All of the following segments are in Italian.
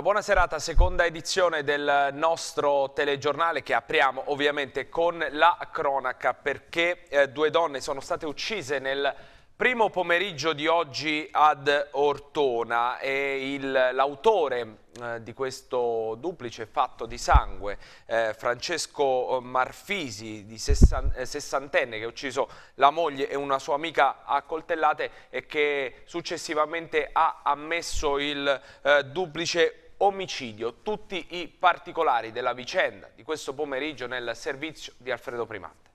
Allora, buona serata, seconda edizione del nostro telegiornale che apriamo ovviamente con la cronaca perché eh, due donne sono state uccise nel primo pomeriggio di oggi ad Ortona e l'autore eh, di questo duplice fatto di sangue, eh, Francesco Marfisi, di sessan eh, sessantenne, che ha ucciso la moglie e una sua amica a coltellate e che successivamente ha ammesso il eh, duplice omicidio. Tutti i particolari della vicenda di questo pomeriggio nel servizio di Alfredo Primante.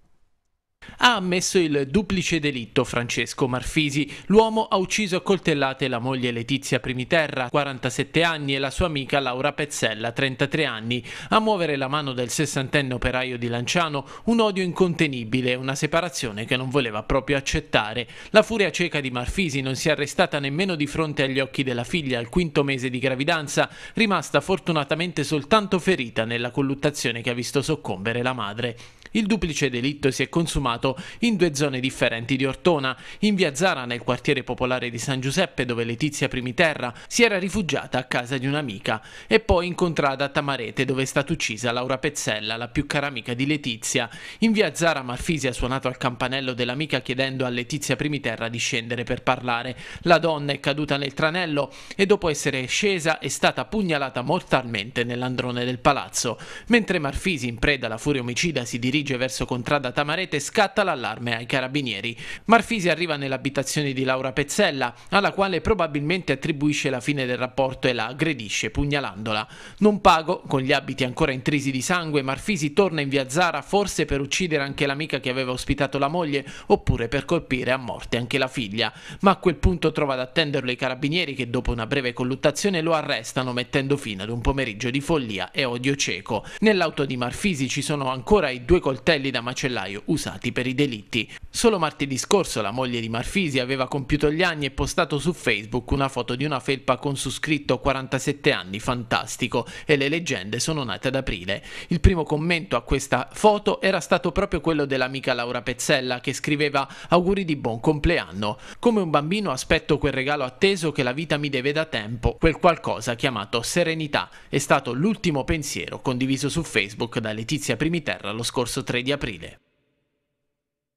Ha ammesso il duplice delitto Francesco Marfisi. L'uomo ha ucciso a coltellate la moglie Letizia Primiterra, 47 anni, e la sua amica Laura Pezzella, 33 anni. A muovere la mano del sessantenne operaio di Lanciano un odio incontenibile, una separazione che non voleva proprio accettare. La furia cieca di Marfisi non si è arrestata nemmeno di fronte agli occhi della figlia al quinto mese di gravidanza, rimasta fortunatamente soltanto ferita nella colluttazione che ha visto soccombere la madre. Il duplice delitto si è consumato in due zone differenti di Ortona, in via Zara nel quartiere popolare di San Giuseppe dove Letizia Primiterra si era rifugiata a casa di un'amica e poi incontrata a Tamarete dove è stata uccisa Laura Pezzella, la più cara amica di Letizia. In via Zara Marfisi ha suonato al campanello dell'amica chiedendo a Letizia Primiterra di scendere per parlare. La donna è caduta nel tranello e dopo essere scesa è stata pugnalata mortalmente nell'androne del palazzo. Mentre Marfisi in preda alla furia omicida si dirige Adige verso Contrada Tamarete scatta l'allarme ai carabinieri. Marfisi arriva nell'abitazione di Laura Pezzella, alla quale probabilmente attribuisce la fine del rapporto e la aggredisce pugnalandola. Non pago, con gli abiti ancora intrisi di sangue, Marfisi torna in via Zara forse per uccidere anche l'amica che aveva ospitato la moglie oppure per colpire a morte anche la figlia, ma a quel punto trova ad attenderlo i carabinieri che dopo una breve colluttazione lo arrestano mettendo fine ad un pomeriggio di follia e odio cieco. Nell'auto di Marfisi ci sono ancora i due colpevoli coltelli da macellaio usati per i delitti. Solo martedì scorso la moglie di Marfisi aveva compiuto gli anni e postato su Facebook una foto di una felpa con su scritto 47 anni, fantastico, e le leggende sono nate ad aprile. Il primo commento a questa foto era stato proprio quello dell'amica Laura Pezzella che scriveva auguri di buon compleanno. Come un bambino aspetto quel regalo atteso che la vita mi deve da tempo, quel qualcosa chiamato serenità. È stato l'ultimo pensiero condiviso su Facebook da Letizia Primiterra lo scorso 3 di aprile.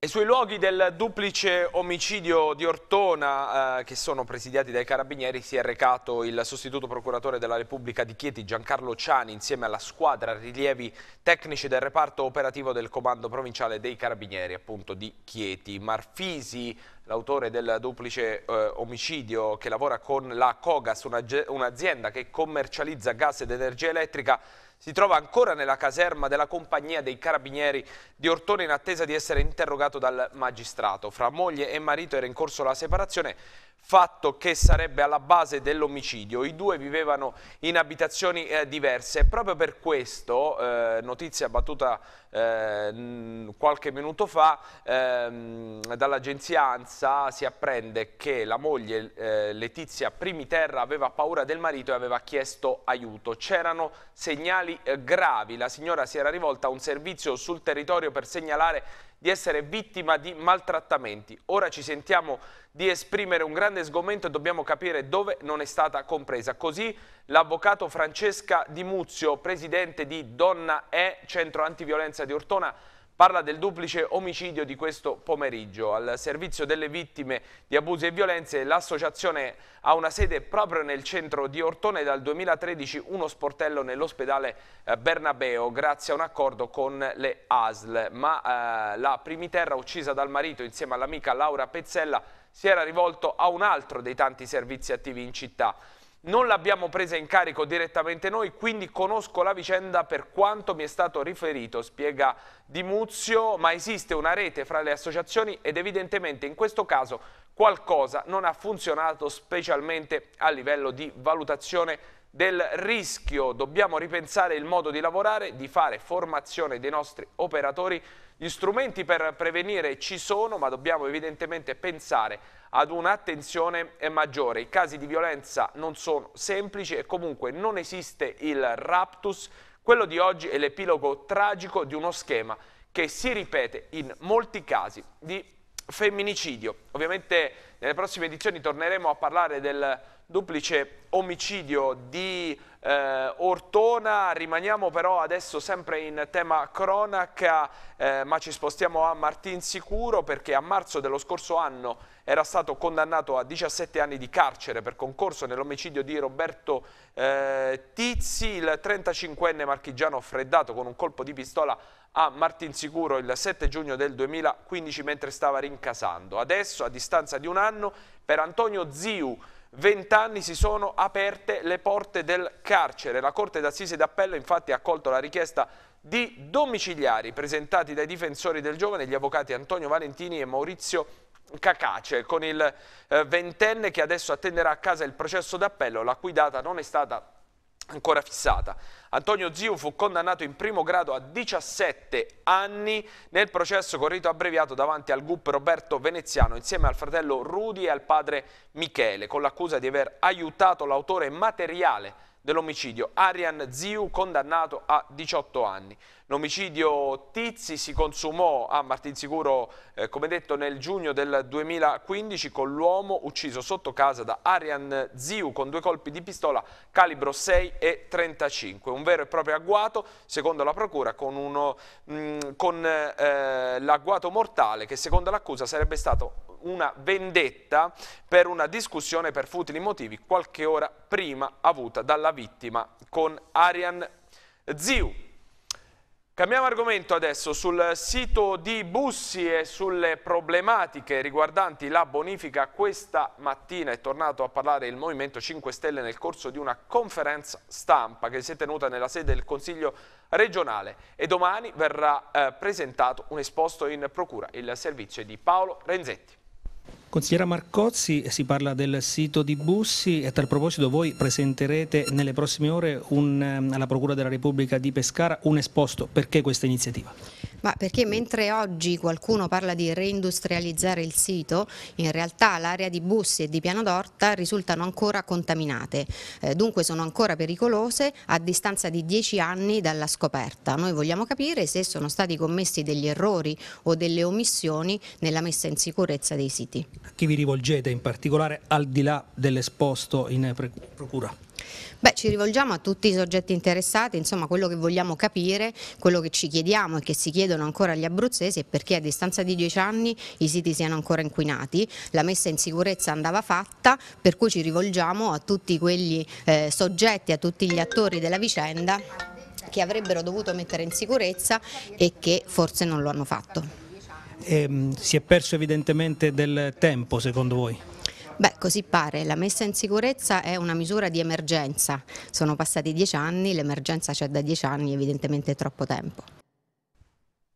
E sui luoghi del duplice omicidio di Ortona, eh, che sono presidiati dai carabinieri, si è recato il sostituto procuratore della Repubblica di Chieti, Giancarlo Ciani, insieme alla squadra rilievi tecnici del reparto operativo del comando provinciale dei carabinieri, appunto di Chieti. Marfisi, l'autore del duplice eh, omicidio, che lavora con la Cogas, un'azienda che commercializza gas ed energia elettrica, si trova ancora nella caserma della compagnia dei carabinieri di Ortone in attesa di essere interrogato dal magistrato. Fra moglie e marito era in corso la separazione, fatto che sarebbe alla base dell'omicidio. I due vivevano in abitazioni eh, diverse e proprio per questo, eh, notizia battuta eh, qualche minuto fa, ehm, dall'agenzia ANSA si apprende che la moglie eh, Letizia Primiterra aveva paura del marito e aveva chiesto aiuto. C'erano segnali criminali eh, gravi. La signora si era rivolta a un servizio sul territorio per segnalare di essere vittima di maltrattamenti. Ora ci sentiamo di esprimere un grande sgomento e dobbiamo capire dove non è stata compresa. Così l'avvocato Francesca Di Muzio, presidente di Donna E, Centro Antiviolenza di Ortona, parla del duplice omicidio di questo pomeriggio. Al servizio delle vittime di abusi e violenze l'associazione ha una sede proprio nel centro di Ortone e dal 2013 uno sportello nell'ospedale eh, Bernabeo grazie a un accordo con le ASL. Ma eh, la primiterra uccisa dal marito insieme all'amica Laura Pezzella si era rivolto a un altro dei tanti servizi attivi in città. Non l'abbiamo presa in carico direttamente noi, quindi conosco la vicenda per quanto mi è stato riferito, spiega Di Muzio, ma esiste una rete fra le associazioni ed evidentemente in questo caso qualcosa non ha funzionato specialmente a livello di valutazione del rischio. Dobbiamo ripensare il modo di lavorare, di fare formazione dei nostri operatori. Gli strumenti per prevenire ci sono, ma dobbiamo evidentemente pensare ad un'attenzione maggiore. I casi di violenza non sono semplici e comunque non esiste il raptus. Quello di oggi è l'epilogo tragico di uno schema che si ripete in molti casi di femminicidio. Ovviamente nelle prossime edizioni torneremo a parlare del duplice omicidio di eh, Ortona, rimaniamo però adesso sempre in tema cronaca, eh, ma ci spostiamo a Martinsicuro perché a marzo dello scorso anno era stato condannato a 17 anni di carcere per concorso nell'omicidio di Roberto eh, Tizzi, il 35enne marchigiano freddato con un colpo di pistola a Martinsicuro il 7 giugno del 2015 mentre stava rincasando. Adesso, a distanza di un anno, per Antonio Ziu, 20 anni si sono aperte le porte del carcere. La Corte d'Assise d'Appello infatti ha accolto la richiesta di domiciliari presentati dai difensori del giovane, gli avvocati Antonio Valentini e Maurizio Cacace con il eh, ventenne che adesso attenderà a casa il processo d'appello la cui data non è stata ancora fissata. Antonio Ziu fu condannato in primo grado a 17 anni nel processo con rito abbreviato davanti al GUP Roberto Veneziano insieme al fratello Rudi e al padre Michele con l'accusa di aver aiutato l'autore materiale dell'omicidio Arian Ziu condannato a 18 anni. L'omicidio Tizi si consumò a Martinsicuro, eh, come detto, nel giugno del 2015 con l'uomo ucciso sotto casa da Arian Ziu con due colpi di pistola calibro 6 e 35. Un vero e proprio agguato, secondo la procura, con, uno, mh, mm, con eh, l'agguato mortale che secondo l'accusa sarebbe stato una vendetta per una discussione per futili motivi qualche ora prima avuta dalla vittima con Arian Ziu. Cambiamo argomento adesso sul sito di Bussi e sulle problematiche riguardanti la bonifica. Questa mattina è tornato a parlare il Movimento 5 Stelle nel corso di una conferenza stampa che si è tenuta nella sede del Consiglio regionale e domani verrà eh, presentato un esposto in procura, il servizio di Paolo Renzetti. Consigliera Marcozzi, si parla del sito di Bussi e a tal proposito voi presenterete nelle prossime ore un, ehm, alla Procura della Repubblica di Pescara un esposto. Perché questa iniziativa? Ma perché mentre oggi qualcuno parla di reindustrializzare il sito, in realtà l'area di Bussi e di Piano d'Orta risultano ancora contaminate, eh, dunque sono ancora pericolose a distanza di 10 anni dalla scoperta. Noi vogliamo capire se sono stati commessi degli errori o delle omissioni nella messa in sicurezza dei siti. A chi vi rivolgete in particolare al di là dell'esposto in procura? Beh, ci rivolgiamo a tutti i soggetti interessati, insomma quello che vogliamo capire, quello che ci chiediamo e che si chiedono ancora agli abruzzesi è perché a distanza di dieci anni i siti siano ancora inquinati, la messa in sicurezza andava fatta, per cui ci rivolgiamo a tutti quegli eh, soggetti, a tutti gli attori della vicenda che avrebbero dovuto mettere in sicurezza e che forse non lo hanno fatto. Eh, si è perso evidentemente del tempo secondo voi? Beh, così pare. La messa in sicurezza è una misura di emergenza. Sono passati dieci anni, l'emergenza c'è da dieci anni, evidentemente è troppo tempo.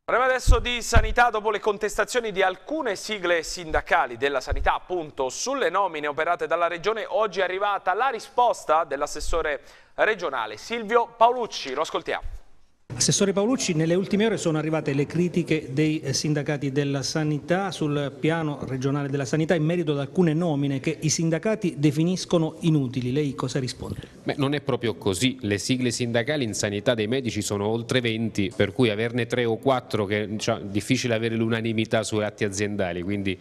Parliamo adesso di sanità dopo le contestazioni di alcune sigle sindacali della sanità appunto sulle nomine operate dalla regione oggi è arrivata la risposta dell'assessore regionale Silvio Paolucci, lo ascoltiamo. Assessore Paolucci, nelle ultime ore sono arrivate le critiche dei eh, sindacati della sanità sul piano regionale della sanità in merito ad alcune nomine che i sindacati definiscono inutili. Lei cosa risponde? Beh, non è proprio così. Le sigle sindacali in sanità dei medici sono oltre 20, per cui averne 3 o 4 che, cioè, è difficile avere l'unanimità su atti aziendali, quindi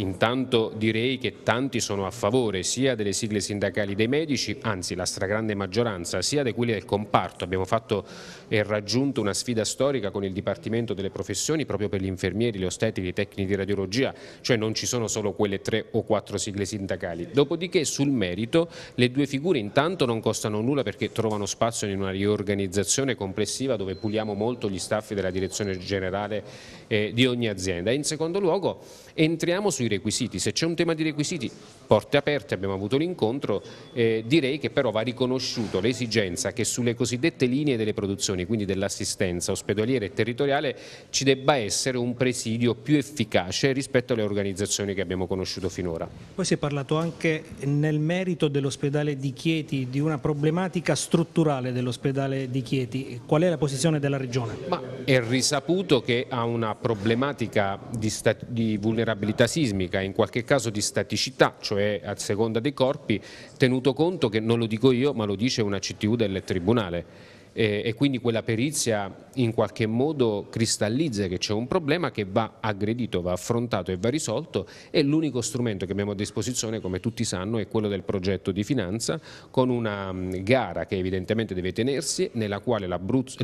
Intanto direi che tanti sono a favore sia delle sigle sindacali dei medici, anzi la stragrande maggioranza, sia di quelli del comparto. Abbiamo fatto e raggiunto una sfida storica con il Dipartimento delle professioni proprio per gli infermieri, gli ostetici, i tecnici di radiologia, cioè non ci sono solo quelle tre o quattro sigle sindacali. Dopodiché sul merito le due figure intanto non costano nulla perché trovano spazio in una riorganizzazione complessiva dove puliamo molto gli staff della direzione generale eh, di ogni azienda. In secondo luogo entriamo sui requisiti. Se c'è un tema di requisiti, porte aperte, abbiamo avuto l'incontro, eh, direi che però va riconosciuto l'esigenza che sulle cosiddette linee delle produzioni, quindi dell'assistenza ospedaliera e territoriale, ci debba essere un presidio più efficace rispetto alle organizzazioni che abbiamo conosciuto finora. Poi si è parlato anche nel merito dell'ospedale di Chieti, di una problematica strutturale dell'ospedale di Chieti. Qual è la posizione della Regione? Ma è risaputo che ha una problematica di, di vulnerabilità sismica sismica, in qualche caso di staticità, cioè a seconda dei corpi, tenuto conto che non lo dico io ma lo dice una CTU del Tribunale eh, e quindi quella perizia in qualche modo cristallizza che c'è un problema che va aggredito, va affrontato e va risolto e l'unico strumento che abbiamo a disposizione come tutti sanno è quello del progetto di finanza con una mh, mm, gara che evidentemente deve tenersi nella quale la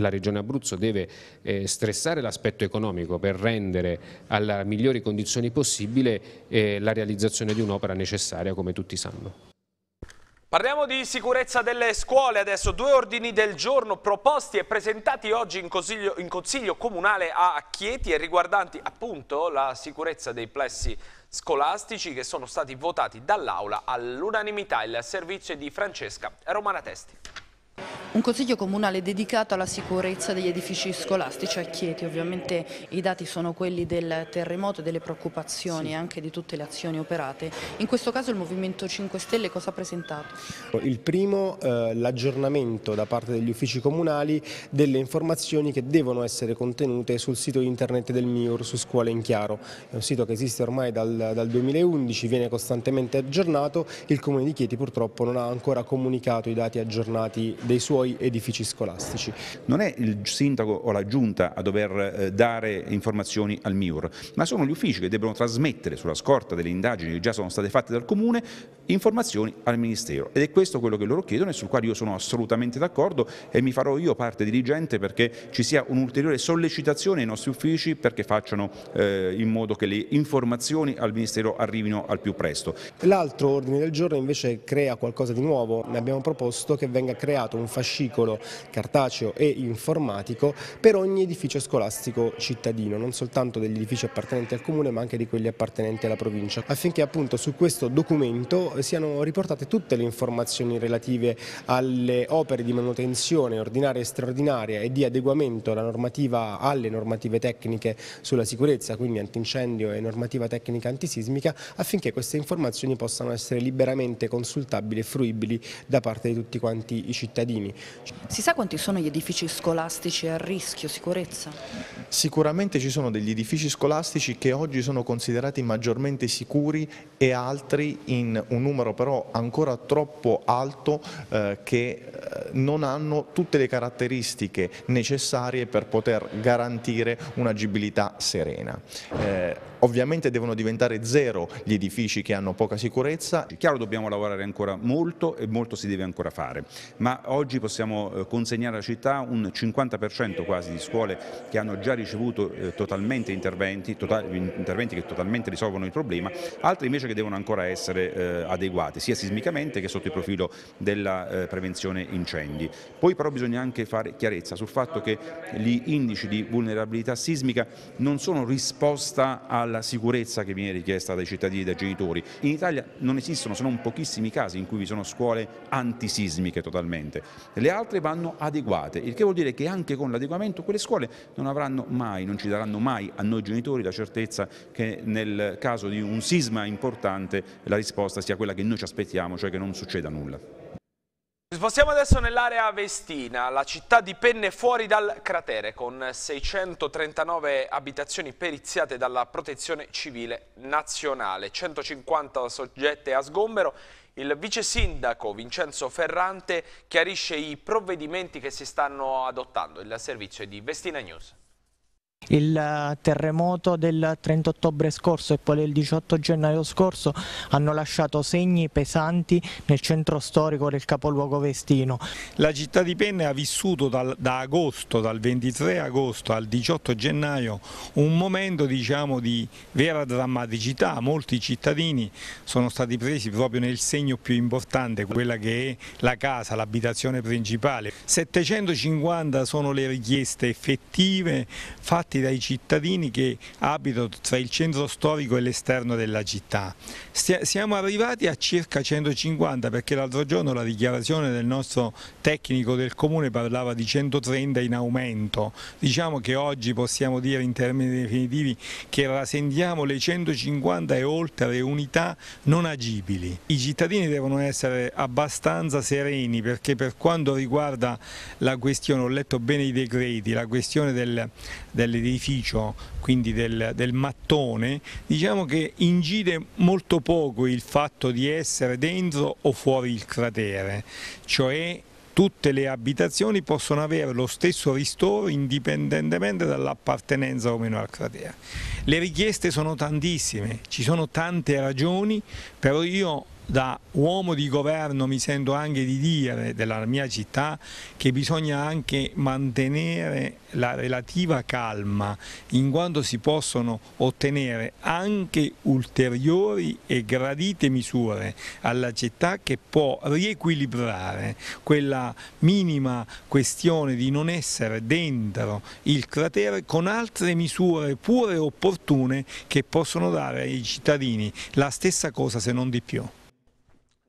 regione Abruzzo deve eh, stressare l'aspetto economico per rendere alla migliori condizioni possibile eh, la realizzazione di un'opera necessaria come tutti sanno. Parliamo di sicurezza delle scuole adesso, due ordini del giorno proposti e presentati oggi in consiglio, in consiglio, comunale a Chieti e riguardanti appunto la sicurezza dei plessi scolastici che sono stati votati dall'Aula all'unanimità il servizio di Francesca Romana Testi. Un consiglio comunale dedicato alla sicurezza degli edifici scolastici a cioè Chieti, ovviamente i dati sono quelli del terremoto e delle preoccupazioni sì. anche di tutte le azioni operate. In questo caso il Movimento 5 Stelle cosa ha presentato? Il primo, eh, l'aggiornamento da parte degli uffici comunali delle informazioni che devono essere contenute sul sito internet del MIUR su Scuole in Chiaro. È un sito che esiste ormai dal, dal 2011, viene costantemente aggiornato, il Comune di Chieti purtroppo non ha ancora comunicato i dati aggiornati dei suoi suoi edifici scolastici. Non è il sindaco o la giunta a dover eh, dare informazioni al MIUR, ma sono gli uffici che debbono trasmettere sulla scorta delle indagini che già sono state fatte dal Comune informazioni al Ministero ed è questo quello che loro chiedono e sul quale io sono assolutamente d'accordo e mi farò io parte dirigente perché ci sia un'ulteriore sollecitazione ai nostri uffici perché facciano eh, in modo che le informazioni al Ministero arrivino al più presto. L'altro ordine del giorno invece crea qualcosa di nuovo, ne abbiamo proposto che venga creato un fascicolo cartaceo e informatico per ogni edificio scolastico cittadino, non soltanto degli edifici appartenenti al comune ma anche di quelli appartenenti alla provincia, affinché appunto su questo documento siano riportate tutte le informazioni relative alle opere di manutenzione ordinaria e straordinaria e di adeguamento normativa, alle normative tecniche sulla sicurezza, quindi antincendio e normativa tecnica antisismica, affinché queste informazioni possano essere liberamente consultabili e fruibili da parte di tutti quanti i cittadini. Si sa quanti sono gli edifici scolastici a rischio sicurezza? Sicuramente ci sono degli edifici scolastici che oggi sono considerati maggiormente sicuri e altri in un numero però ancora troppo alto eh, che eh, non hanno tutte le caratteristiche necessarie per poter garantire un'agibilità serena. Eh, Ovviamente devono diventare zero gli edifici che hanno poca sicurezza. È chiaro dobbiamo lavorare ancora molto e molto si deve ancora fare, ma oggi possiamo eh, consegnare alla città un 50% quasi di scuole che hanno già ricevuto eh, totalmente interventi, interventi che totalmente risolvono il problema, altri invece che devono ancora essere eh, adeguati, sia sismicamente che sotto il profilo della prevenzione incendi. Poi però bisogna anche fare chiarezza sul fatto che gli indici di vulnerabilità sismica non sono risposta alla alla sicurezza che viene richiesta dai cittadini e dai genitori. In Italia non esistono, sono pochissimi casi in cui vi sono scuole antisismiche totalmente. Le altre vanno adeguate, il che vuol dire che anche con l'adeguamento quelle scuole non avranno mai, non ci daranno mai a noi genitori la certezza che nel caso di un sisma importante la risposta sia quella che noi ci aspettiamo, cioè che non succeda nulla. Spostiamo adesso nell'area Vestina, la città di Penne fuori dal cratere con 639 abitazioni periziate dalla protezione civile nazionale, 150 soggette a sgombero. Il vice sindaco Vincenzo Ferrante chiarisce i provvedimenti che si stanno adottando. Il servizio è di Vestina News. Il eh, terremoto del 30 ottobre scorso e poi del 18 gennaio scorso hanno lasciato segni pesanti nel centro storico del capoluogo vestino. La città di Penne ha vissuto dal, da agosto, dal 23 agosto al 18 gennaio, un momento diciamo, di vera drammaticità. Molti cittadini sono stati presi proprio nel segno più importante, quella che è la casa, l'abitazione principale. 750 sono le richieste effettive fatte fatti dai cittadini che abitano tra il centro storico e l'esterno della città. Siamo arrivati a circa 150 perché l'altro giorno la dichiarazione del nostro tecnico del comune parlava di 130 in aumento. Diciamo che oggi possiamo dire in termini definitivi che rasentiamo le 150 e oltre unità non agibili. I cittadini devono essere abbastanza sereni perché per quanto riguarda la questione, ho letto bene i decreti, la questione del, delle dell'edificio, quindi del, del mattone, diciamo che incide molto poco il fatto di essere dentro o fuori il cratere, cioè tutte le abitazioni possono avere lo stesso ristoro indipendentemente dall'appartenenza o meno al cratere. Le richieste sono tantissime, ci sono tante ragioni, però io da uomo di governo mi sento anche di dire della mia città che bisogna anche mantenere la relativa calma in quanto si possono ottenere anche ulteriori e gradite misure alla città che può riequilibrare quella minima questione di non essere dentro il cratere con altre misure pure opportune che possono dare ai cittadini la stessa cosa se non di più.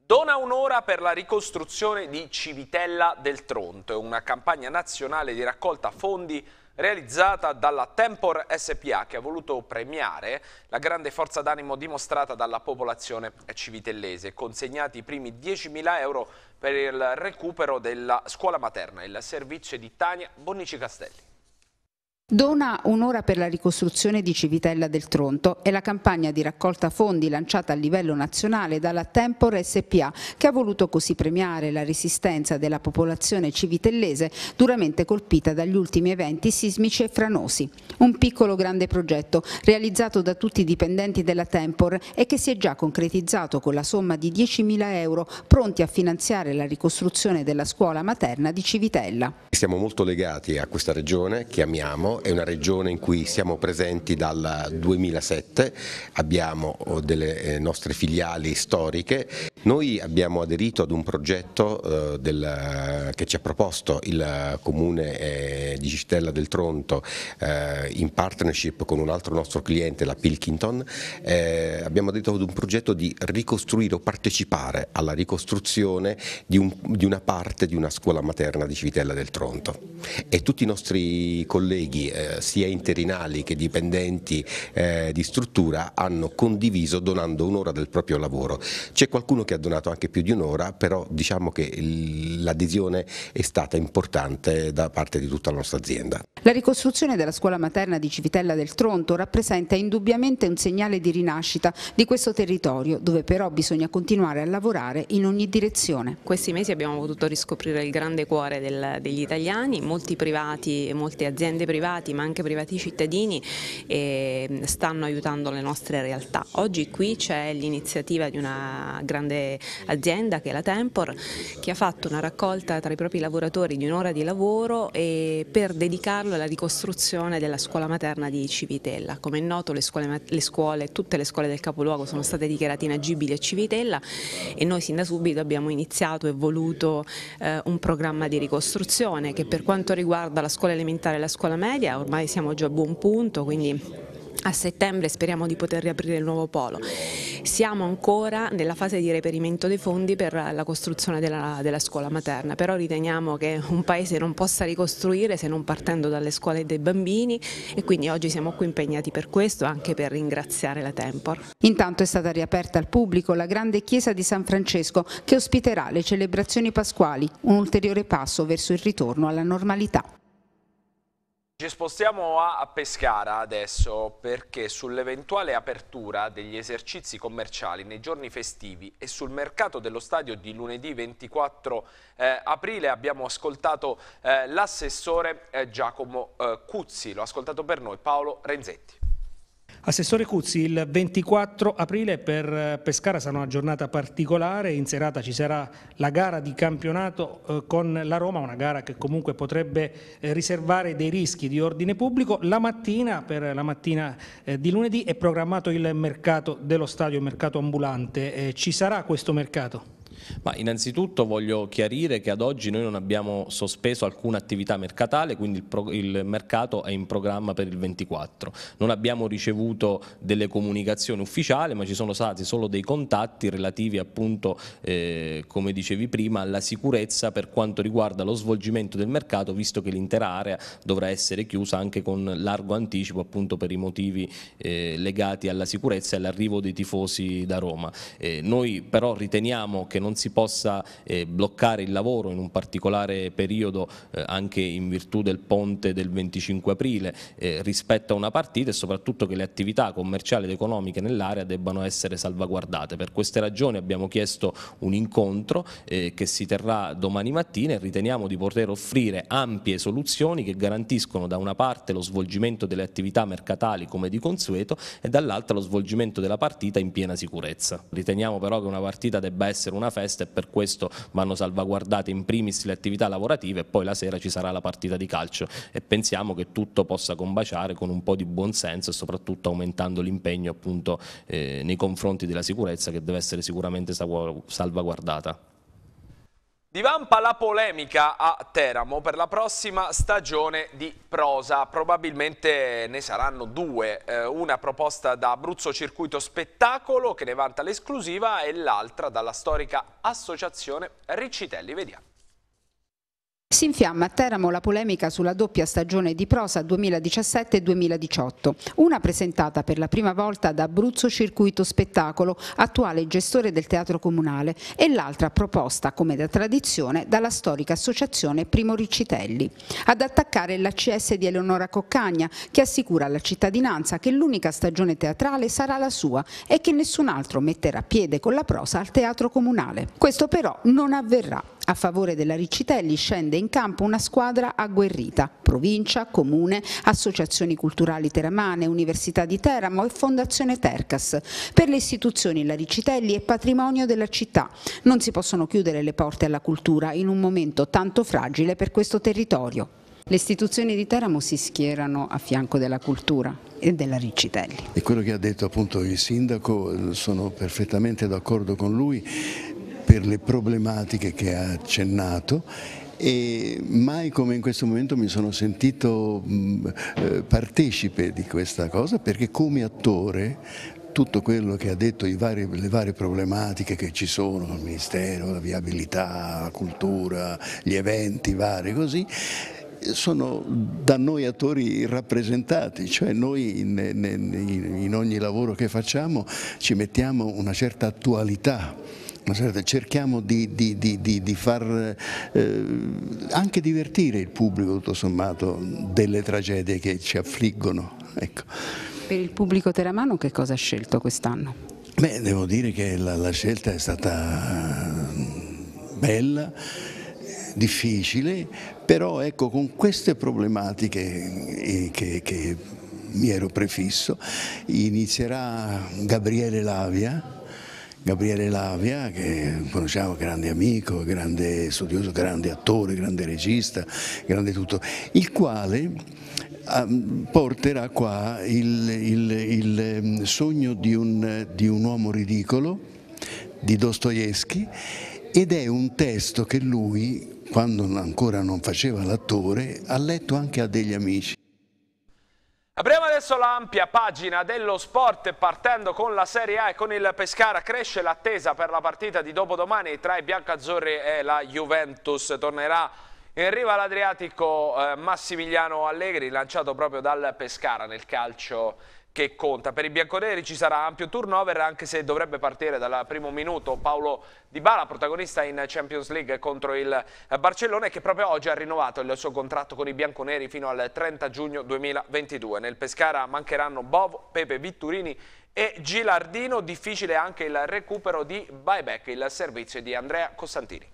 Dona un'ora per la ricostruzione di Civitella del Tronto, una campagna nazionale di raccolta fondi realizzata dalla Tempor SPA che ha voluto premiare la grande forza d'animo dimostrata dalla popolazione civitellese, consegnati i primi 10.000 euro per il recupero della scuola materna, il servizio di Tania Bonnici Castelli. Dona un'ora per la ricostruzione di Civitella del Tronto e la campagna di raccolta fondi lanciata a livello nazionale dalla Tempor SPA che ha voluto così premiare la resistenza della popolazione civitellese duramente colpita dagli ultimi eventi sismici e franosi. Un piccolo grande progetto realizzato da tutti i dipendenti della Tempor e che si è già concretizzato con la somma di 10.000 euro pronti a finanziare la ricostruzione della scuola materna di Civitella. Siamo molto legati a questa regione che amiamo è una regione in cui siamo presenti dal 2007, abbiamo eh, delle eh, nostre filiali storiche. Noi abbiamo aderito ad un progetto eh, del, che ci ha proposto il comune eh, di Cistella del Tronto eh, in partnership con un altro nostro cliente, la Pilkington. Eh, abbiamo aderito ad un progetto di ricostruire o partecipare alla ricostruzione di, un, di una parte di una scuola materna di Civitella del Tronto. E tutti i nostri colleghi eh, sia interinali che dipendenti eh, di struttura hanno condiviso donando un'ora del proprio lavoro. C'è qualcuno che ha donato anche più di un'ora, però diciamo che l'adesione è stata importante da parte di tutta la nostra azienda. La ricostruzione della scuola materna di Civitella del Tronto rappresenta indubbiamente un segnale di rinascita di questo territorio, dove però bisogna continuare a lavorare in ogni direzione. Questi mesi abbiamo potuto riscoprire il grande cuore del, degli italiani, molti privati e molte aziende private privati ma anche privati cittadini eh, stanno aiutando le nostre realtà. Oggi qui c'è l'iniziativa di una grande azienda che è la Tempor che ha fatto una raccolta tra i propri lavoratori di un'ora di lavoro per dedicarlo alla ricostruzione della scuola materna di Civitella. Come è noto le scuole, le scuole, tutte le scuole del capoluogo sono state dichiarate inagibili a Civitella e noi sin da subito abbiamo iniziato e voluto eh, un programma di ricostruzione che per quanto riguarda la scuola elementare e la scuola media Italia, ormai siamo già a buon punto, quindi a settembre speriamo di poter riaprire il nuovo polo. Siamo ancora nella fase di reperimento dei fondi per la costruzione della, della, scuola materna, però riteniamo che un paese non possa ricostruire se non partendo dalle scuole dei bambini e quindi oggi siamo qui impegnati per questo, anche per ringraziare la Tempor. Intanto è stata riaperta al pubblico la grande chiesa di San Francesco che ospiterà le celebrazioni pasquali, un ulteriore passo verso il ritorno alla normalità. Ci spostiamo a Pescara adesso perché sull'eventuale apertura degli esercizi commerciali nei giorni festivi e sul mercato dello stadio di lunedì 24 eh, aprile abbiamo ascoltato eh, l'assessore eh, Giacomo eh, Cuzzi, lo ha ascoltato per noi Paolo Renzetti. Assessore Cuzzi, il 24 aprile per eh, Pescara sarà una giornata particolare, in serata ci sarà la gara di campionato eh, con la Roma, una gara che comunque potrebbe eh, riservare dei rischi di ordine pubblico. La mattina, per la mattina di lunedì, è programmato il mercato dello stadio, il mercato ambulante. Ci sarà questo mercato? Ma innanzitutto voglio chiarire che ad oggi noi non abbiamo sospeso alcuna attività mercatale, quindi il, pro, il mercato è in programma per il 24. Non abbiamo ricevuto delle comunicazioni ufficiali, ma ci sono stati solo dei contatti relativi appunto, eh, come dicevi prima, alla sicurezza per quanto riguarda lo svolgimento del mercato, visto che l'intera area dovrà essere chiusa anche con largo anticipo appunto per i motivi eh, legati alla sicurezza e all'arrivo dei tifosi da Roma. Eh, noi però riteniamo che non si possa eh, bloccare il lavoro in un particolare periodo eh, anche in virtù del ponte del 25 aprile eh, rispetto a una partita e soprattutto che le attività commerciali ed economiche nell'area debbano essere salvaguardate. Per queste ragioni abbiamo chiesto un incontro eh, che si terrà domani mattina e riteniamo di poter offrire ampie soluzioni che garantiscono da una parte lo svolgimento delle attività mercatali come di consueto e dall'altra lo svolgimento della partita in piena sicurezza. Riteniamo però che una partita debba essere una festa est e per questo vanno salvaguardate in primis le attività lavorative e poi la sera ci sarà la partita di calcio e pensiamo che tutto possa combaciare con un po' di buonsenso e soprattutto aumentando l'impegno appunto eh, nei confronti della sicurezza che deve essere sicuramente salvaguardata. Divampa la polemica a Teramo per la prossima stagione di prosa, probabilmente ne saranno due, eh, una proposta da Abruzzo Circuito Spettacolo che ne vanta l'esclusiva e l'altra dalla storica associazione Riccitelli, vediamo. Si infiamma a Teramo la polemica sulla doppia stagione di prosa 2017-2018, una presentata per la prima volta da Abruzzo Circuito Spettacolo, attuale gestore del teatro comunale, e l'altra proposta, come da tradizione, dalla storica associazione Primo Riccitelli. Ad attaccare l'ACS di Eleonora Coccagna, che assicura alla cittadinanza che l'unica stagione teatrale sarà la sua e che nessun altro metterà piede con la prosa al teatro comunale. Questo però non avverrà. A favore della Riccitelli scende in campo una squadra agguerrita, provincia, comune, associazioni culturali teramane, Università di Teramo e Fondazione Tercas. Per le istituzioni la Riccitelli è patrimonio della città. Non si possono chiudere le porte alla cultura in un momento tanto fragile per questo territorio. Le istituzioni di Teramo si schierano a fianco della cultura e della Riccitelli. E quello che ha detto appunto il sindaco, sono perfettamente d'accordo con lui, per le problematiche che ha accennato e mai come in questo momento mi sono sentito mm, eh, partecipe di questa cosa perché come attore tutto quello che ha detto vari, le varie problematiche che ci sono, il Ministero, la viabilità, la cultura, gli eventi vari così, sono da noi attori rappresentati, cioè noi in, in, in ogni lavoro che facciamo ci mettiamo una certa attualità Certo, cerchiamo di, di, di, di far eh, anche divertire il pubblico tutto sommato delle tragedie che ci affliggono. Ecco. Per il pubblico teramano che cosa ha scelto quest'anno? Beh, devo dire che la, la scelta è stata bella, difficile, però ecco, con queste problematiche eh, che, che mi ero prefisso inizierà Gabriele Lavia Gabriele Lavia, che conosciamo, grande amico, grande studioso, grande attore, grande regista, grande tutto, il quale ehm, porterà qua il, il, il ehm, sogno di un, di un uomo ridicolo, di Dostoevsky, ed è un testo che lui, quando ancora non faceva l'attore, ha letto anche a degli amici Apriamo adesso l'ampia pagina dello sport partendo con la Serie A e con il Pescara. Cresce l'attesa per la partita di dopodomani tra i biancazzurri e la Juventus. Tornerà in riva all'Adriatico eh, Massimiliano Allegri lanciato proprio dal Pescara nel calcio che conta. Per i bianconeri ci sarà ampio turnover anche se dovrebbe partire dal primo minuto Paolo Di Bala, protagonista in Champions League contro il Barcellona che proprio oggi ha rinnovato il suo contratto con i bianconeri fino al 30 giugno 2022. Nel Pescara mancheranno Bov, Pepe Vitturini e Gilardino, difficile anche il recupero di Buyback, il servizio di Andrea Costantini.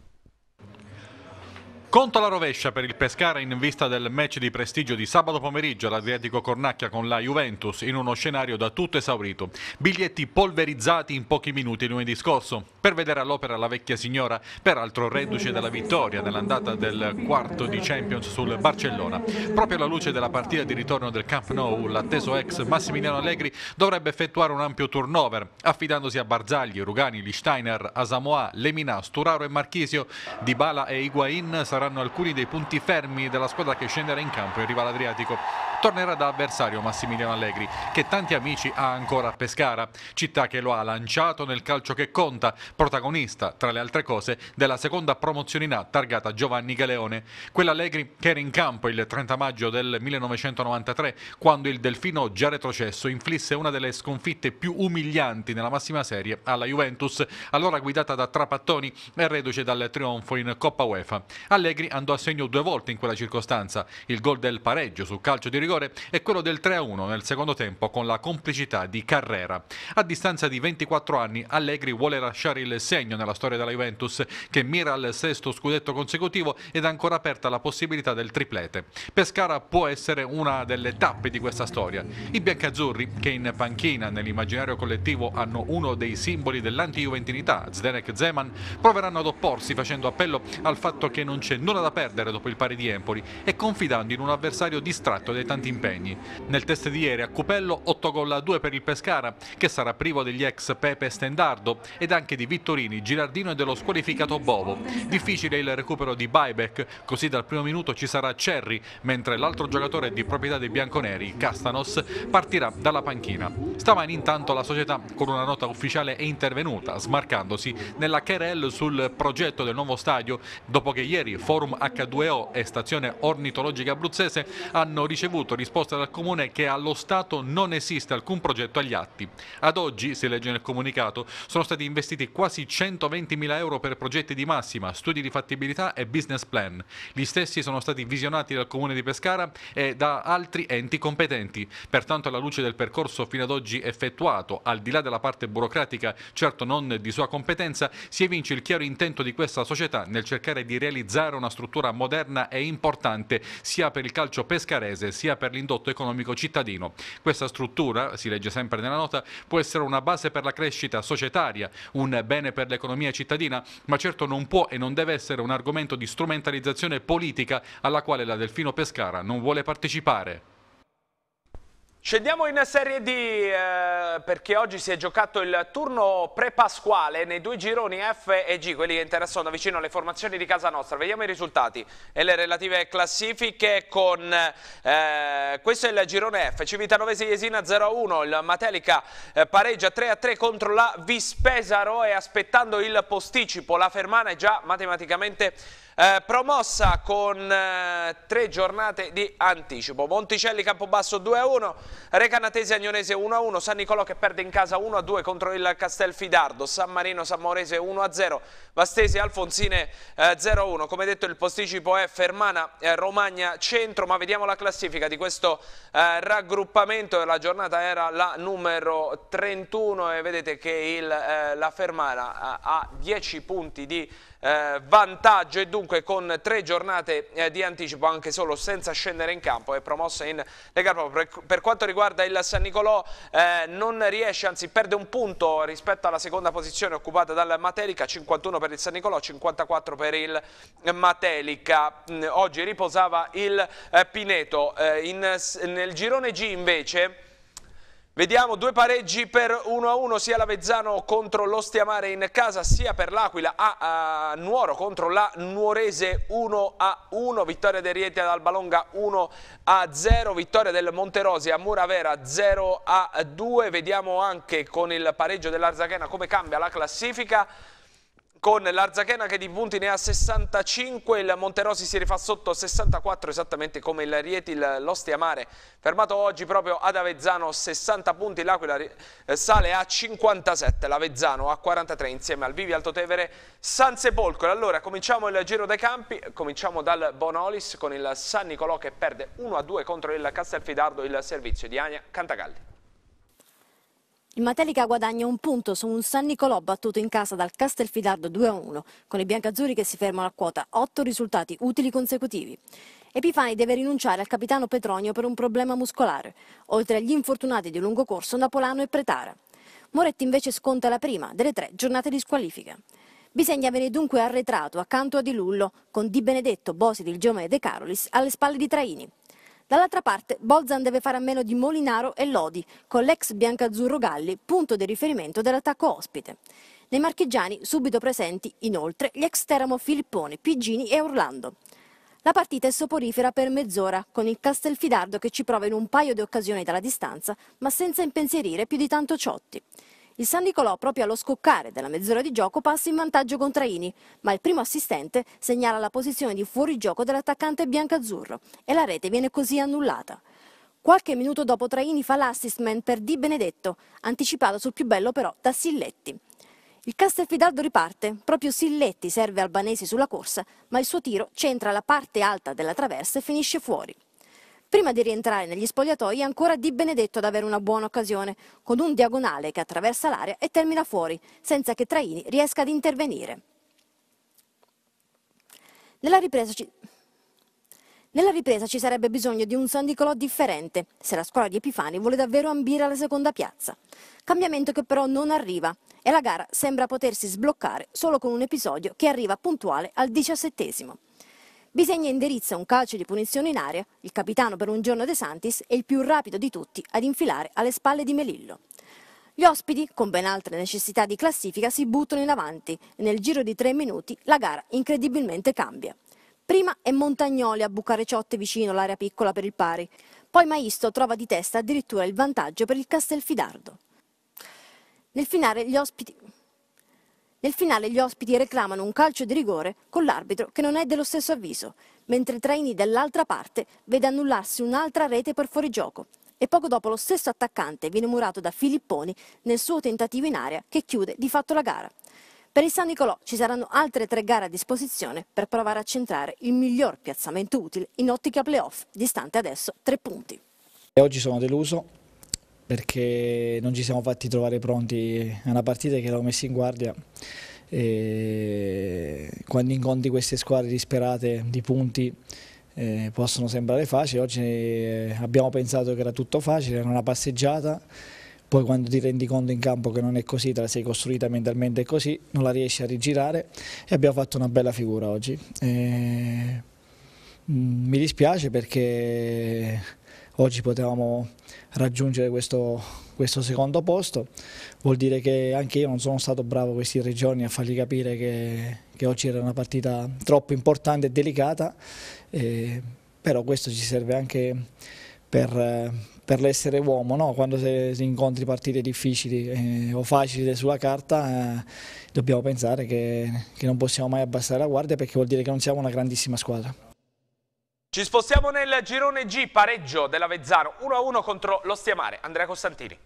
Conto alla rovescia per il Pescara in vista del match di prestigio di sabato pomeriggio all'Adriatico Cornacchia con la Juventus in uno scenario da tutto esaurito. Biglietti polverizzati in pochi minuti lunedì scorso per vedere all'opera la vecchia signora, peraltro reduce dalla vittoria nell'andata del quarto di Champions sul Barcellona. Proprio alla luce della partita di ritorno del Camp Nou, l'atteso ex Massimiliano Allegri dovrebbe effettuare un ampio turnover, affidandosi a Barzagli, Rugani, Listeiner, Asamoa, Lemina, Sturaro e Marchisio. Dybala e Higuain saranno alcuni dei punti fermi della squadra che scenderà in campo in rivale adriatico. Tornerà da avversario Massimiliano Allegri, che tanti amici ha ancora a Pescara, città che lo ha lanciato nel calcio che conta, protagonista, tra le altre cose, della seconda promozione in A targata Giovanni Galeone. Quell'Allegri che era in campo il 30 maggio del 1993, quando il Delfino, già retrocesso, inflisse una delle sconfitte più umilianti nella massima serie alla Juventus, allora guidata da Trapattoni e reduce dal trionfo in Coppa UEFA. Allegri andò a segno due volte in quella circostanza, il gol del pareggio sul calcio di rigore e quello del 3-1 nel secondo tempo con la complicità di Carrera. A distanza di 24 anni Allegri vuole lasciare il il segno nella storia della Juventus che mira al sesto scudetto consecutivo ed è ancora aperta la possibilità del triplete. Pescara può essere una delle tappe di questa storia. I biancazzurri, che in panchina nell'immaginario collettivo hanno uno dei simboli dell'anti-juventinità, Zdenek Zeman, proveranno ad opporsi facendo appello al fatto che non c'è nulla da perdere dopo il pari di Empoli e confidando in un avversario distratto dai tanti impegni. Nel test di ieri a Cupello 8 gol a 2 per il Pescara, che sarà privo degli ex Pepe Stendardo ed anche di Vittorini, Girardino e dello squalificato Bovo. Difficile il recupero di Buyback, così dal primo minuto ci sarà Cerri, mentre l'altro giocatore di proprietà dei bianconeri, Castanos, partirà dalla panchina. Stamani intanto la società con una nota ufficiale è intervenuta, smarcandosi nella querel sul progetto del nuovo stadio, dopo che ieri Forum H2O e Stazione Ornitologica Abruzzese hanno ricevuto risposta dal Comune che allo Stato non esiste alcun progetto agli atti. Ad oggi, si legge nel comunicato, sono stati investiti 4 quasi 120.000 euro per progetti di massima, studi di fattibilità e business plan. Gli stessi sono stati visionati dal Comune di Pescara e da altri enti competenti. Pertanto alla luce del percorso fino ad oggi effettuato, al di là della parte burocratica, certo non di sua competenza, si evince il chiaro intento di questa società nel cercare di realizzare una struttura moderna e importante sia per il calcio pescarese sia per l'indotto economico cittadino. Questa struttura, si legge sempre nella nota, può essere una base per la crescita societaria, un bene per l'economia cittadina, ma certo non può e non deve essere un argomento di strumentalizzazione politica alla quale la Delfino Pescara non vuole partecipare. Scendiamo in Serie D eh, perché oggi si è giocato il turno pre-pasquale nei due gironi F e G, quelli che interessano da vicino alle formazioni di casa nostra. Vediamo i risultati e le relative classifiche con eh, questo è il girone F. Civitanovese Iesina 0-1, il Matelica eh, pareggia 3-3 contro la Vispesaro e aspettando il posticipo la Fermana è già matematicamente eh, promossa con eh, tre giornate di anticipo. Monticelli Campobasso 2-1, Recanatese Agnonese 1-1, San Nicolò che perde in casa 1-2 contro il Castelfidardo, San Marino San Morese 1-0, Vastese Alfonsine eh, 0-1. Come detto il posticipo è Fermana eh, Romagna Centro, ma vediamo la classifica di questo eh, raggruppamento. La giornata era la numero 31 e vedete che il, eh, la Fermana ha 10 punti di eh, vantaggio e dunque con tre giornate eh, di anticipo anche solo senza scendere in campo è promossa in Lega Pro. Per, ecco, per quanto riguarda il San Nicolò eh, non riesce, anzi perde un punto rispetto alla seconda posizione occupata dal Matelica, 51 per il San Nicolò, 54 per il Matelica. Mm, oggi riposava il eh, Pineto. Eh, in, nel girone G invece Vediamo due pareggi per 1-1 sia l'Avezzano contro l'Ostiamare in casa sia per l'Aquila a, a, Nuoro contro la Nuorese 1-1, vittoria del Rieti ad Albalonga 1-0, vittoria del Monterosi a Muravera 0-2, vediamo anche con il pareggio dell'Arzachena come cambia la classifica con l'Arzachena che di punti ne ha 65, il Monterosi si rifà sotto 64 esattamente come il Rieti l'Ostia Mare, fermato oggi proprio ad Avezzano 60 punti, l'Aquila eh, sale a 57, l'Avezzano a 43 insieme al Vivi Alto Tevere San Sepolcro. Allora cominciamo il giro dei campi, cominciamo dal Bonolis con il San Nicolò che perde 1-2 contro il Castelfidardo il servizio di Ania Cantagalli. Il Matelica guadagna un punto su un San Nicolò battuto in casa dal Castelfidardo 2-1, con i biancazzurri che si fermano a quota 8 risultati utili consecutivi. Epifani deve rinunciare al capitano Petronio per un problema muscolare, oltre agli infortunati di lungo corso Napolano e Pretara. Moretti invece sconta la prima delle tre giornate di squalifica. Bisogna venire dunque arretrato accanto a Di Lullo, con Di Benedetto, Bosi, Del Giovane e De Carolis alle spalle di Traini. Dall'altra parte, Bolzan deve fare a meno di Molinaro e Lodi, con l'ex biancazzurro Galli, punto di riferimento dell'attacco ospite. Nei marchigiani subito presenti, inoltre, gli ex Teramo Filippone, Pigini e Orlando. La partita è soporifera per mezz'ora, con il Castelfidardo che ci prova in un paio di occasioni dalla distanza, ma senza impensierire più di tanto Ciotti. Il San Nicolò proprio allo scoccare della mezz'ora di gioco passa in vantaggio con Traini, ma il primo assistente segnala la posizione di fuorigioco dell'attaccante biancazzurro e la rete viene così annullata. Qualche minuto dopo Traini fa l'assist per Di Benedetto, anticipato sul più bello però da Silletti. Il Castelfidardo riparte, proprio Silletti serve Albanesi sulla corsa, ma il suo tiro centra la parte alta della traversa e finisce fuori. Prima di rientrare negli spogliatoi è ancora Di Benedetto ad avere una buona occasione, con un diagonale che attraversa l'area e termina fuori, senza che Traini riesca ad intervenire. Nella ripresa ci... Nella ripresa ci sarebbe bisogno di un San Nicolò differente, se la squadra di Epifani vuole davvero ambire alla seconda piazza. Cambiamento che però non arriva e la gara sembra potersi sbloccare solo con un episodio che arriva puntuale al diciassettesimo. Bisegna indirizza un calcio di punizione in area, il capitano per un giorno De Santis è il più rapido di tutti ad infilare alle spalle di Melillo. Gli ospiti, con ben altre necessità di classifica, si buttano in avanti e nel giro di tre minuti la gara incredibilmente cambia. Prima è Montagnoli a bucare ciotte vicino all'area piccola per il pari, poi Maisto trova di testa addirittura il vantaggio per il Castelfidardo. Nel finale gli ospiti... Nel finale gli ospiti reclamano un calcio di rigore con l'arbitro che non è dello stesso avviso, mentre Traini dall'altra parte vede annullarsi un'altra rete per fuorigioco. E poco dopo lo stesso attaccante viene murato da Filipponi nel suo tentativo in area che chiude di fatto la gara. Per il San Nicolò ci saranno altre tre gare a disposizione per provare a centrare il miglior piazzamento utile in ottica playoff, distante adesso tre punti. E Oggi sono deluso perché non ci siamo fatti trovare pronti a una partita che eravamo messa in guardia. E quando incontri queste squadre disperate di punti eh, possono sembrare facili, oggi eh, abbiamo pensato che era tutto facile, era una passeggiata, poi quando ti rendi conto in campo che non è così, te la sei costruita mentalmente così, non la riesci a rigirare e abbiamo fatto una bella figura oggi. E... Eh, mm, mi dispiace perché oggi potevamo raggiungere questo, questo, secondo posto, vuol dire che anche io non sono stato bravo questi tre giorni a fargli capire che, che oggi era una partita troppo importante e delicata, eh, però questo ci serve anche per, per l'essere uomo, no? quando si, se incontri partite difficili eh, o facili sulla carta eh, dobbiamo pensare che, che non possiamo mai abbassare la guardia perché vuol dire che non siamo una grandissima squadra. Ci spostiamo nel girone G, pareggio dell'Avezzano, 1-1 contro lo Stiamare. Andrea Costantini.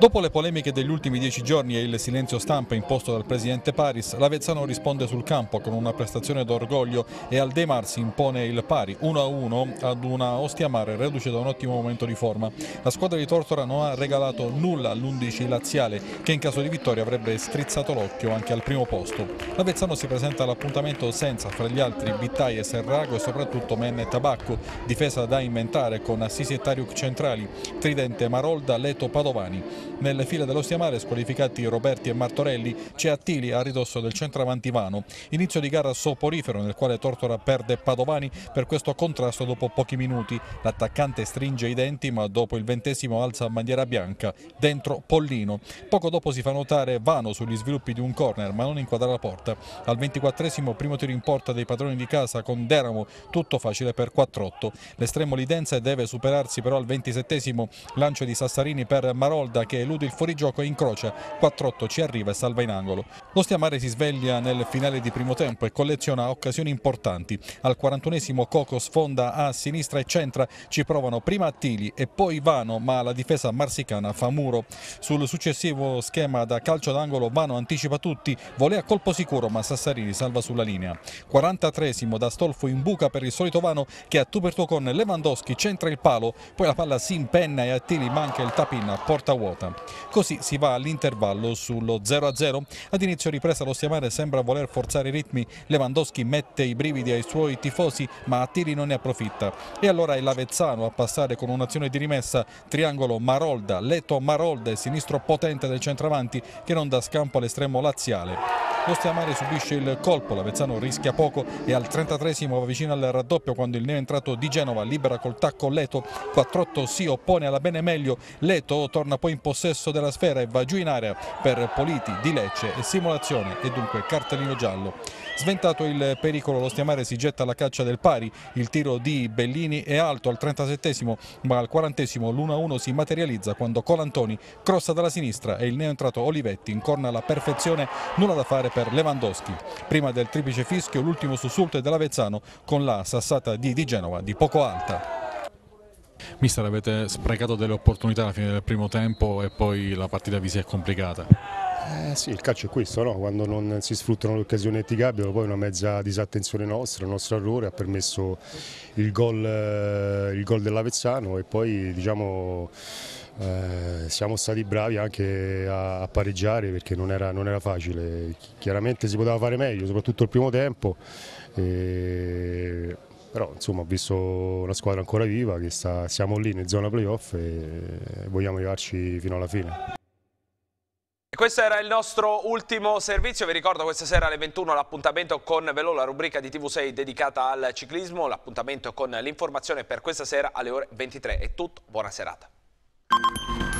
Dopo le polemiche degli ultimi dieci giorni e il silenzio stampa imposto dal presidente Paris, l'Avezzano risponde sul campo con una prestazione d'orgoglio e al Demar si impone il pari 1-1 ad una Ostia Mare reduce da un ottimo momento di forma. La squadra di Tortora non ha regalato nulla all'11 laziale che in caso di vittoria avrebbe strizzato l'occhio anche al primo posto. L'Avezzano si presenta all'appuntamento senza fra gli altri Bittaie, Serrago e soprattutto Menne e Tabacco, difesa da inventare con Assisi e Tariuk centrali, Tridente, Marolda, Leto, Padovani. Nelle file dell'Ostia Mare squalificati Roberti e Martorelli c'è Attili a ridosso del centravanti Vano. Inizio di gara soporifero nel quale Tortora perde Padovani per questo contrasto dopo pochi minuti. L'attaccante stringe i denti ma dopo il ventesimo alza bandiera bianca. Dentro Pollino. Poco dopo si fa notare Vano sugli sviluppi di un corner ma non inquadra la porta. Al ventiquattresimo primo tiro in porta dei padroni di casa con Deramo tutto facile per 4-8. L'estremo Lidenza deve superarsi però al ventisettesimo lancio di Sassarini per Marolda che è elude il fuorigioco e incrocia. 4-8 ci arriva e salva in angolo. Lo Stiamare si sveglia nel finale di primo tempo e colleziona occasioni importanti. Al 41esimo Coco sfonda a sinistra e centra, ci provano prima Attili e poi Vano, ma la difesa marsicana fa muro. Sul successivo schema da calcio d'angolo Vano anticipa tutti, volea colpo sicuro ma Sassarini salva sulla linea. 43esimo da Stolfo in buca per il solito Vano che a tu per tuberto con Lewandowski centra il palo, poi la palla si impenna e Attili manca il tapin a porta vuota. Così si va all'intervallo sullo 0-0. Ad inizio ripresa lo Stiamare sembra voler forzare i ritmi, Lewandowski mette i brividi ai suoi tifosi ma a tiri non ne approfitta. E allora è l'Avezzano a passare con un'azione di rimessa, triangolo Marolda, Leto Marolda e sinistro potente del centravanti che non dà scampo all'estremo laziale. Costiamare subisce il colpo, l'Avezzano rischia poco e al 33esimo va vicino al raddoppio quando il neo entrato di Genova libera col tacco Leto, 4-8 si oppone alla bene meglio, Leto torna poi in possesso della sfera e va giù in area per Politi, Di Lecce e Simulazione e dunque cartellino giallo. Sventato il pericolo, lo stiamare si getta alla caccia del pari, il tiro di Bellini è alto al 37 ma al 40 l'1-1 si materializza quando Colantoni crossa dalla sinistra e il neoentrato Olivetti incorna alla perfezione, nulla da fare per Lewandowski. Prima del triplice fischio l'ultimo sussulto è dell'Avezzano con la sassata di Di Genova di poco alta. Mister avete sprecato delle opportunità alla fine del primo tempo e poi la partita vi si è complicata. Eh sì, il calcio è questo, no? quando non si sfruttano le occasioni ti gabbiano, poi una mezza disattenzione nostra, il nostro errore ha permesso il gol, eh, il gol dell'Avezzano e poi diciamo, eh, siamo stati bravi anche a, a pareggiare perché non era, non era, facile, chiaramente si poteva fare meglio, soprattutto il primo tempo. E però insomma ho visto una squadra ancora viva che sta, siamo lì in zona playoff e vogliamo arrivarci fino alla fine. Questo era il nostro ultimo servizio, vi ricordo questa sera alle 21 l'appuntamento con Velo, la rubrica di TV6 dedicata al ciclismo, l'appuntamento con l'informazione per questa sera alle ore 23. È tutto, buona serata.